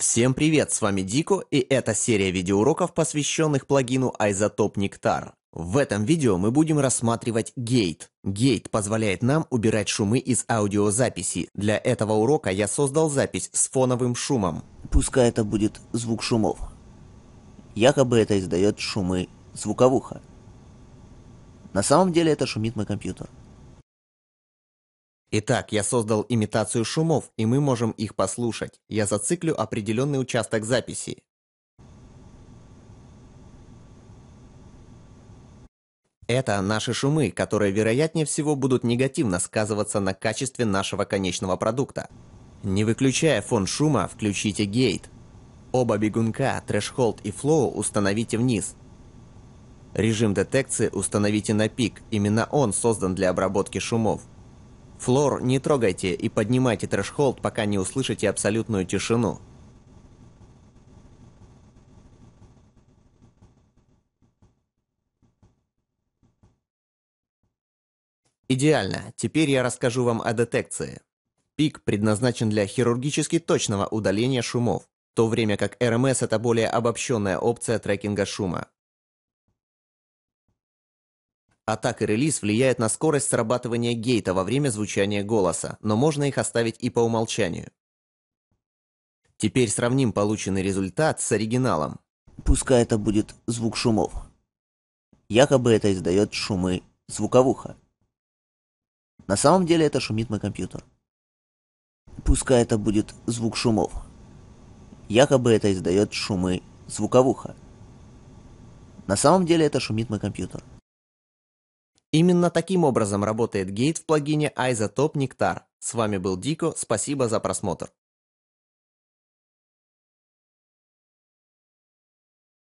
Всем привет, с вами Дико, и это серия видеоуроков, посвященных плагину Isotope Nectar. В этом видео мы будем рассматривать гейт. Гейт позволяет нам убирать шумы из аудиозаписи. Для этого урока я создал запись с фоновым шумом. Пускай это будет звук шумов. Якобы это издает шумы звуковуха. На самом деле это шумит мой компьютер. Итак, я создал имитацию шумов, и мы можем их послушать. Я зациклю определенный участок записи. Это наши шумы, которые вероятнее всего будут негативно сказываться на качестве нашего конечного продукта. Не выключая фон шума, включите гейт. Оба бегунка, трэшхолд и флоу установите вниз. Режим детекции установите на пик, именно он создан для обработки шумов. Флор не трогайте и поднимайте трэшхолд, пока не услышите абсолютную тишину. Идеально. Теперь я расскажу вам о детекции. Пик предназначен для хирургически точного удаления шумов, в то время как РМС – это более обобщенная опция трекинга шума. А так и релиз влияет на скорость срабатывания гейта во время звучания голоса, но можно их оставить и по умолчанию. Теперь сравним полученный результат с оригиналом. Пускай это будет звук шумов. Якобы это издает шумы звуковуха. На самом деле это шумит мой компьютер. Пускай это будет звук шумов. Якобы это издает шумы звуковуха. На самом деле это шумит мой компьютер. Именно таким образом работает гейт в плагине iZotope Nectar. С вами был Дико, спасибо за просмотр.